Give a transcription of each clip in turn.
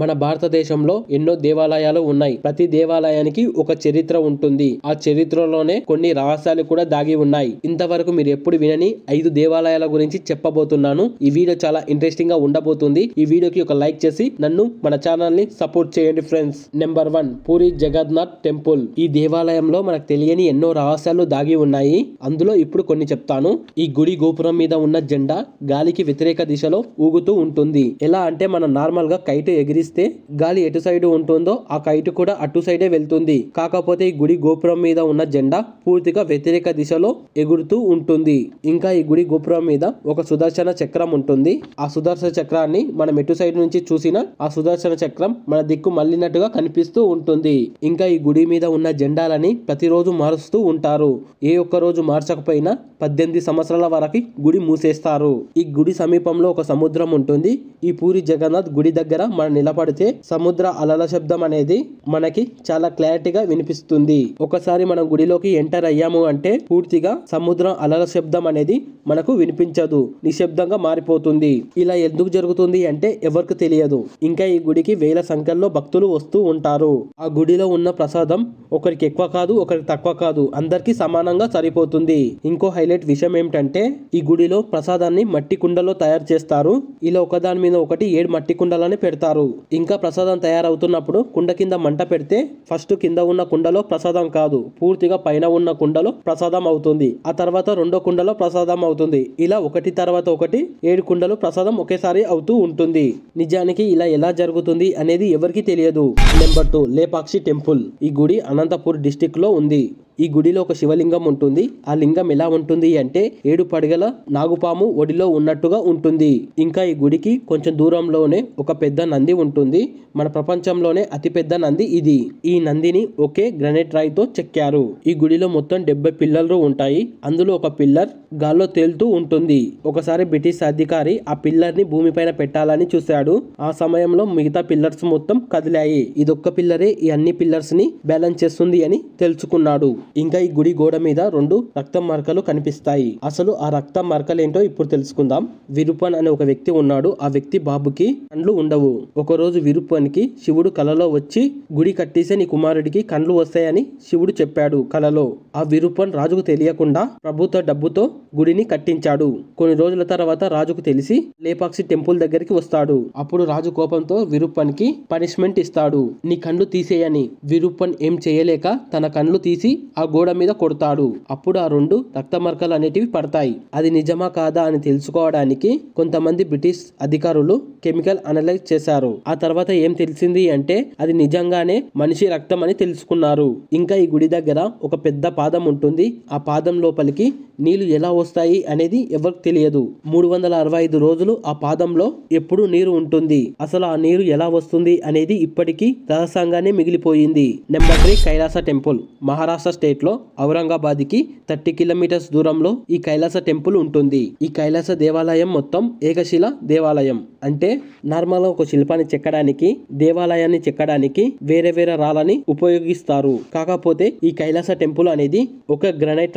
మన భారతదేశంలో ఎన్నో దేవాలయాలు ఉన్నాయి ప్రతి దేవాలయానికి ఒక చరిత్ర ఉంటుంది ఆ చరిత్రలోనే కొన్ని రహస్యాలు కూడా దాగి ఉన్నాయి ఇంతవరకు మీరు ఎప్పుడు వినని ఐదు దేవాలయాల గురించి చెప్పబోతున్నాను ఈ వీడియో చాలా ఇంట్రెస్టింగ్ గా ఉండబోతుంది ఈ వీడియోకి ఒక లైక్ చేసి నన్ను మన ఛానల్ ని సపోర్ట్ చేయండి friends number one Puri Jagannath temple ఈ దేవాలయంలో మనకు తెలియని ఎన్నో రహస్యాలు దాగి ఉన్నాయి అందులో ఇప్పుడు కొన్ని చెప్తాను ఈ గుడి గోపురం మీద ఉన్న జెండా గాలికి వ్యతిరేక దిశలో ఊగుతూ ఉంటుంది ఎలా అంటే మనం నార్మల్ గా కైట్ ఎగిరి కదిలిస్తే గాలి ఎటు సైడ్ ఉంటుందో ఆ కైటు కూడా అటు సైడే వెళ్తుంది కాకపోతే ఈ గుడి గోపురం మీద ఉన్న జెండా పూర్తిగా వ్యతిరేక దిశలో ఎగురుతూ ఉంటుంది ఇంకా ఈ గుడి గోపురం మీద ఒక సుదర్శన చక్రం ఉంటుంది ఆ సుదర్శన చక్రాన్ని మనం ఎటు సైడ్ నుంచి చూసిన ఆ సుదర్శన చక్రం మన దిక్కు మళ్ళినట్టుగా కనిపిస్తూ ఉంటుంది ఇంకా ఈ గుడి మీద ఉన్న జెండాలని ప్రతిరోజు మారుస్తూ ఉంటారు ఏ ఒక్క రోజు మార్చకపోయినా పద్దెనిమిది సంవత్సరాల వరకు గుడి మూసేస్తారు ఈ గుడి సమీపంలో ఒక సముద్రం ఉంటుంది ఈ పూరి జగన్నాథ్ గుడి దగ్గర మన నిల నిలబడితే సముద్ర అలల శబ్దం అనేది మనకి చాలా క్లారిటీగా వినిపిస్తుంది ఒకసారి మనం గుడిలోకి ఎంటర్ అయ్యాము అంటే పూర్తిగా సముద్రం అలల శబ్దం అనేది మనకు వినిపించదు నిశ్శబ్దంగా మారిపోతుంది ఇలా ఎందుకు జరుగుతుంది అంటే ఎవరికి తెలియదు ఇంకా ఈ గుడికి వేల సంఖ్యలో భక్తులు వస్తూ ఉంటారు ఆ గుడిలో ఉన్న ప్రసాదం ఒకరికి ఎక్కువ కాదు ఒకరికి తక్కువ కాదు అందరికీ సమానంగా సరిపోతుంది ఇంకో హైలైట్ విషయం ఏమిటంటే ఈ గుడిలో ప్రసాదాన్ని మట్టి కుండలో తయారు చేస్తారు ఇలా ఒకదాని మీద ఒకటి ఏడు మట్టి కుండలని పెడతారు ఇంకా ప్రసాదం తయారవుతున్నప్పుడు కుండ కింద మంట పెడితే ఫస్ట్ కింద ఉన్న కుండలో ప్రసాదం కాదు పూర్తిగా పైన ఉన్న కుండలో ప్రసాదం అవుతుంది ఆ తర్వాత రెండో కుండలో ప్రసాదం అవుతుంది ఇలా ఒకటి తర్వాత ఒకటి ఏడు కుండలు ప్రసాదం ఒకేసారి అవుతూ ఉంటుంది నిజానికి ఇలా ఎలా జరుగుతుంది అనేది ఎవరికి తెలియదు నెంబర్ టూ లేపాక్షి టెంపుల్ ఈ గుడి అనంతపూర్ డిస్టిక్ లో ఉంది ఈ గుడిలో ఒక శివలింగం ఉంటుంది ఆ లింగం ఎలా ఉంటుంది అంటే ఏడు పడగల నాగుపాము ఒడిలో ఉన్నట్టుగా ఉంటుంది ఇంకా ఈ గుడికి కొంచెం దూరంలోనే ఒక పెద్ద నంది ఉంటుంది మన ప్రపంచంలోనే అతిపెద్ద నంది ఇది ఈ నందిని ఒకే గ్రనేట్ రాయితో చెక్కారు ఈ గుడిలో మొత్తం డెబ్బై పిల్లర్లు ఉంటాయి అందులో ఒక పిల్లర్ గాల్లో తేలుతూ ఉంటుంది ఒకసారి బ్రిటిష్ అధికారి ఆ పిల్లర్ ని భూమిపైన పెట్టాలని చూశాడు ఆ సమయంలో మిగతా పిల్లర్స్ మొత్తం కదిలాయి ఇదొక్క పిల్లరే ఈ అన్ని పిల్లర్స్ ని బ్యాలెన్స్ చేస్తుంది అని తెలుసుకున్నాడు ఇంకా ఈ గుడి గోడ మీద రెండు రక్తం మరకలు కనిపిస్తాయి అసలు ఆ రక్తం మరకలేంటో ఇప్పుడు తెలుసుకుందాం విరుపన్ అనే ఒక వ్యక్తి ఉన్నాడు ఆ వ్యక్తి బాబుకి కండ్లు ఉండవు ఒకరోజు విరుపన్కి శివుడు కలలో వచ్చి గుడి కట్టేసే నీ కుమారుడికి కండ్లు వస్తాయని శివుడు చెప్పాడు కలలో ఆ విరుపన్ రాజుకు తెలియకుండా ప్రభుత్వ డబ్బుతో గుడిని కట్టించాడు కొన్ని రోజుల తర్వాత రాజుకు తెలిసి లేపాక్షి టెంపుల్ దగ్గరికి వస్తాడు అప్పుడు రాజు కోపంతో విరుపన్ కి పనిష్మెంట్ ఇస్తాడు నీ కండ్లు తీసేయని విరుపన్ ఏం చేయలేక తన కండ్లు తీసి ఆ గోడ మీద కొడతాడు అప్పుడు ఆ రెండు రక్త మరకలు అనేటివి పడతాయి అది నిజమా కాదా అని తెలుసుకోవడానికి కొంతమంది బ్రిటిష్ అధికారులు కెమికల్ అనలైజ్ చేశారు ఆ తర్వాత ఏం తెలిసింది అంటే అది నిజంగానే మనిషి రక్తం అని తెలుసుకున్నారు ఇంకా ఈ గుడి దగ్గర ఒక పెద్ద పాదం ఉంటుంది ఆ పాదం లోపలికి నీళ్లు ఎలా వస్తాయి అనేది ఎవరికి తెలియదు మూడు వందల అరవై ఐదు రోజులు ఆ పాదంలో ఎప్పుడు నీరు ఉంటుంది అసలు ఆ నీరు ఎలా వస్తుంది అనేది ఇప్పటికీ రహస్యంగానే మిగిలిపోయింది number three Kailasa temple Maharashtra state లో ఔరంగాబాద్ కి థర్టీ కిలోమీటర్స్ దూరంలో ఈ కైలాస టెంపుల్ ఉంటుంది ఈ కైలాస దేవాలయం మొత్తం ఏకశిల దేవాలయం అంటే నార్మల్ ఒక శిల్పాన్ని చెక్కడానికి దేవాలయాన్ని చెక్కడానికి వేరే వేరే రాళ్ళని ఉపయోగిస్తారు కాకపోతే ఈ కైలాస టెంపుల్ అనేది ఒక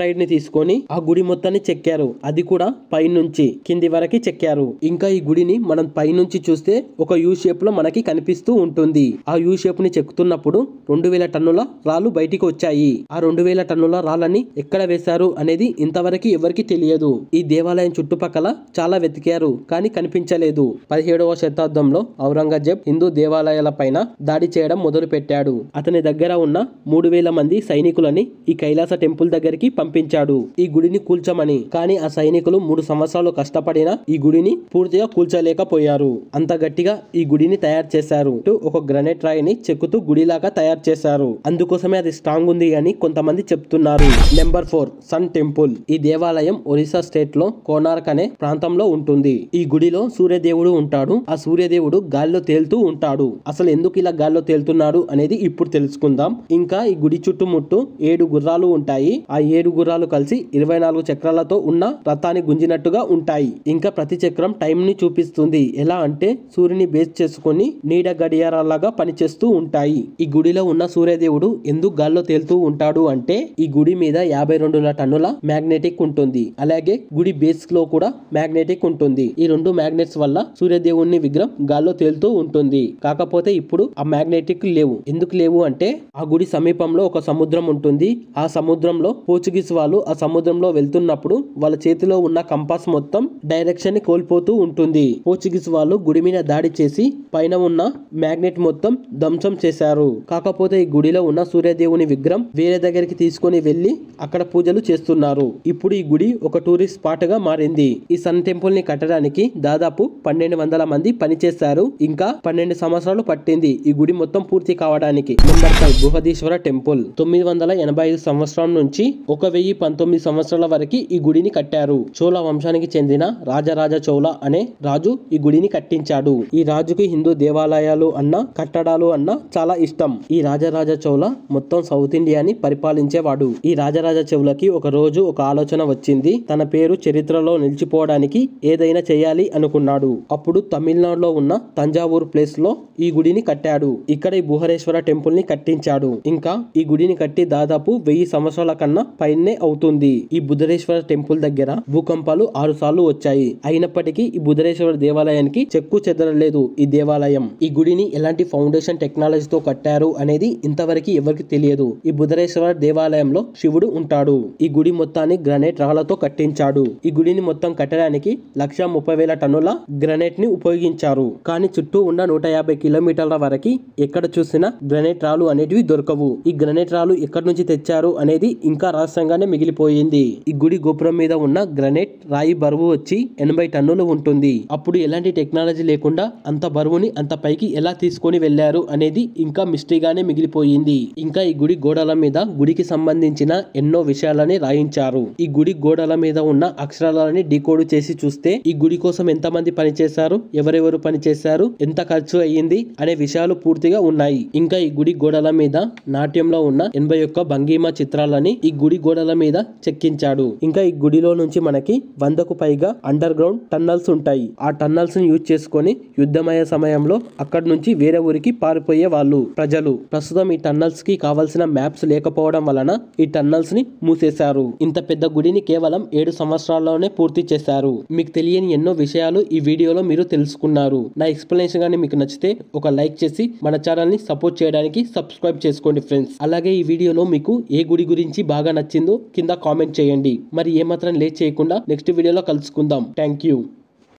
రైడ్ ని తీసుకొని ఆ గుడి మొత్తాన్ని చెక్కారు అది కూడా పైనుంచి కింది వరకు చెక్కారు ఇంకా ఈ గుడిని మనం పైనుంచి చూస్తే ఒక యూ షేప్ లో మనకి కనిపిస్తూ ఉంటుంది ఆ యూ షేప్ ని చెక్కుతున్నప్పుడు రెండు వేల టన్నుల రాళ్ళు బయటికి వచ్చాయి ఆ రెండు వేల టన్నుల రాళ్ళని ఎక్కడ వేశారు అనేది ఇంతవరకు ఎవరికి తెలియదు ఈ దేవాలయం చుట్టుపక్కల చాలా వెతికారు కానీ కనిపించలేదు పదిహేడవ శతాబ్దంలో ఔరంగజేబ్ హిందూ దేవాలయాల పైన దాడి చేయడం మొదలు పెట్టాడు అతని దగ్గర ఉన్న మూడు వేల మంది సైనికులని ఈ కైలాస టెంపుల్ దగ్గరికి పంపించాడు ఈ గుడిని కూల్చమని కానీ ఆ సైనికులు మూడు సంవత్సరాలు కష్టపడిన ఈ గుడిని పూర్తిగా కూల్చలేకపోయారు అంత గట్టిగా ఈ గుడిని తయారు చేశారు ఒక గ్రనేట్ రాయిని చెక్కుతూ గుడిలాగా తయారు చేశారు అందుకోసమే అది స్ట్రాంగ్ ఉంది అని కొంతమంది చెప్తున్నారు నెంబర్ ఫోర్ సన్ టెంపుల్ ఈ దేవాలయం ఒరిస్సా స్టేట్ లో కోనార్క్ అనే ప్రాంతంలో ఉంటుంది ఈ గుడిలో సూర్యదేవుడు ఉంటాడు ఆ సూర్యదేవుడు గాల్లో తేలుతూ ఉంటాడు అసలు ఎందుకు ఇలా గాల్లో తేలుతున్నాడు అనేది ఇప్పుడు తెలుసుకుందాం ఇంకా ఈ గుడి చుట్టుముట్టు ఏడు గుర్రాలు ఉంటాయి ఆ ఏడు గుర్రాలు కలిసి ఇరవై నాలుగు చక్రాలతో ఉన్న రథాన్ని గుంజినట్టుగా ఉంటాయి ఇంకా ప్రతి చక్రం టైం ని చూపిస్తుంది ఎలా అంటే సూర్యుని బేస్ చేసుకుని నీడ గడియారాలాగా పనిచేస్తూ ఉంటాయి ఈ గుడిలో ఉన్న సూర్యదేవుడు ఎందుకు గాల్లో తేలుతూ ఉంటాడు అంటే ఈ గుడి మీద యాభై రెండు టన్నుల మ్యాగ్నెటిక్ ఉంటుంది అలాగే గుడి బేస్ లో కూడా మ్యాగ్నెటిక్ ఉంటుంది ఈ రెండు మ్యాగ్నెట్స్ వల్ల సూర్యదేవుని విగ్రహం గాల్లో తేలుతూ ఉంటుంది కాకపోతే ఇప్పుడు ఆ మ్యాగ్నెటిక్ లేవు ఎందుకు లేవు అంటే ఆ గుడి సమీపంలో ఒక సముద్రం ఉంటుంది ఆ సముద్రంలో పోర్చుగీస్ వాళ్ళు ఆ సముద్రంలో వెళ్తున్నప్పుడు వాళ్ళ చేతిలో ఉన్న కంపాస్ మొత్తం డైరెక్షన్ ని కోల్పోతూ ఉంటుంది పోర్చుగీస్ వాళ్ళు గుడి మీద దాడి చేసి పైన ఉన్న మ్యాగ్నెట్ మొత్తం ధ్వంసం చేశారు కాకపోతే ఈ గుడిలో ఉన్న సూర్యదేవుని విగ్రహం వేరే దగ్గరికి తీసుకుని వెళ్లి అక్కడ పూజలు చేస్తున్నారు ఇప్పుడు ఈ గుడి ఒక టూరిస్ట్ స్పాట్ గా మారింది ఈ సన్ టెంపుల్ ని కట్టడానికి దాదాపు పన్నెండు వందల మంది పనిచేశారు ఇంకా పన్నెండు సంవత్సరాలు పట్టింది ఈ గుడి మొత్తం పూర్తి కావడానికి ఫైవ్ గుహదీశ్వర టెంపుల్ తొమ్మిది వందల ఎనభై ఐదు సంవత్సరం నుంచి ఒక వెయ్యి పంతొమ్మిది సంవత్సరాల సంవత్సరాల వరకు ఈ గుడిని కట్టారు చోళ వంశానికి చెందిన రాజరాజ చోళ అనే రాజు ఈ గుడిని కట్టించాడు ఈ రాజుకి హిందూ దేవాలయాలు అన్న కట్టడాలు అన్న చాలా ఇష్టం ఈ రాజరాజ చోళ మొత్తం సౌత్ ఇండియాని పరిపాలించేవాడు ఈ రాజరాజ చెవులకి ఒక రోజు ఒక ఆలోచన వచ్చింది తన పేరు చరిత్రలో నిలిచిపోవడానికి ఏదైనా చేయాలి అనుకున్నాడు అప్పుడు తమిళనాడులో ఉన్న తంజావూర్ ప్లేస్ లో ఈ గుడిని కట్టాడు ఇక్కడ ఈ భూహరేశ్వర టెంపుల్ ని కట్టించాడు ఇంకా ఈ గుడిని కట్టి దాదాపు వెయ్యి సంవత్సరాల కన్నా పైనే అవుతుంది ఈ బుధరేశ్వర టెంపుల్ దగ్గర భూకంపాలు ఆరు సార్లు వచ్చాయి అయినప్పటికీ ఈ బుధరేశ్వర దేవాలయానికి చెక్కు చెదరలేదు ఈ దేవాలయం ఈ గుడిని ఎలాంటి ఫౌండేషన్ టెక్నాలజీతో కట్టారు అనేది ఇంతవరకు ఎవరికి తెలియదు ఈ బుధరేశ్వర దేవాలయంలో శివుడు ఉంటాడు ఈ గుడి మొత్తాన్ని గ్రనైట్ రాళ్లతో కట్టించాడు ఈ గుడిని మొత్తం కట్టడానికి లక్ష ముప్పై వేల టన్నుల గ్రనైట్ ని ఉపయోగించారు కానీ చుట్టూ ఉన్న నూట యాభై కిలోమీటర్ల వరకు ఎక్కడ చూసినా గ్రనైట్ రాళ్ళు అనేటివి దొరకవు ఈ గ్రనైట్ రాళ్ళు ఎక్కడి నుంచి తెచ్చారు అనేది ఇంకా రహస్యంగానే మిగిలిపోయింది ఈ గుడి గోపురం మీద ఉన్న గ్రనైట్ రాయి బరువు వచ్చి ఎనభై టన్నులు ఉంటుంది అప్పుడు ఎలాంటి టెక్నాలజీ లేకుండా అంత బరువుని అంత పైకి ఎలా తీసుకొని వెళ్లారు అనేది ఇంకా మిస్టరీగానే మిగిలిపోయింది ఇంకా ఈ గుడి గోడల మీద గుడికి సంబంధించిన ఎన్నో విషయాలని రాయించారు ఈ గుడి గోడల మీద ఉన్న అక్షరాలని డీకోడ్ చేసి చూస్తే ఈ గుడి కోసం ఎంతమంది పనిచేశారు ఎవరెవరు పనిచేశారు ఎంత ఖర్చు అయ్యింది అనే విషయాలు పూర్తిగా ఉన్నాయి ఇంకా ఈ గుడి గోడల మీద నాట్యంలో ఉన్న ఎనభై ఒక్క భంగిమ చిత్రాలని ఈ గుడి గోడల మీద చెక్కించారు చేశాడు ఇంకా ఈ గుడిలో నుంచి మనకి వందకు పైగా అండర్ గ్రౌండ్ టన్నల్స్ ఉంటాయి ఆ టన్నల్స్ ని యూజ్ చేసుకొని యుద్ధమయ్యే సమయంలో అక్కడి నుంచి వేరే ఊరికి పారిపోయే వాళ్ళు ప్రజలు ప్రస్తుతం ఈ టన్నల్స్ కి కావాల్సిన మ్యాప్స్ లేకపోవడం వలన ఈ టన్నల్స్ ని మూసేశారు ఇంత పెద్ద గుడిని కేవలం ఏడు సంవత్సరాల్లోనే పూర్తి చేశారు మీకు తెలియని ఎన్నో విషయాలు ఈ వీడియోలో మీరు తెలుసుకున్నారు నా ఎక్స్ప్లెనేషన్ కానీ మీకు నచ్చితే ఒక లైక్ చేసి మన ఛానల్ ని సపోర్ట్ చేయడానికి సబ్స్క్రైబ్ చేసుకోండి ఫ్రెండ్స్ అలాగే ఈ వీడియోలో మీకు ఏ గుడి గురించి బాగా నచ్చిందో కింద కామెంట్ చేయండి చేయండి మరి ఏమాత్రం లేట్ చేయకుండా నెక్స్ట్ వీడియోలో కలుసుకుందాం థ్యాంక్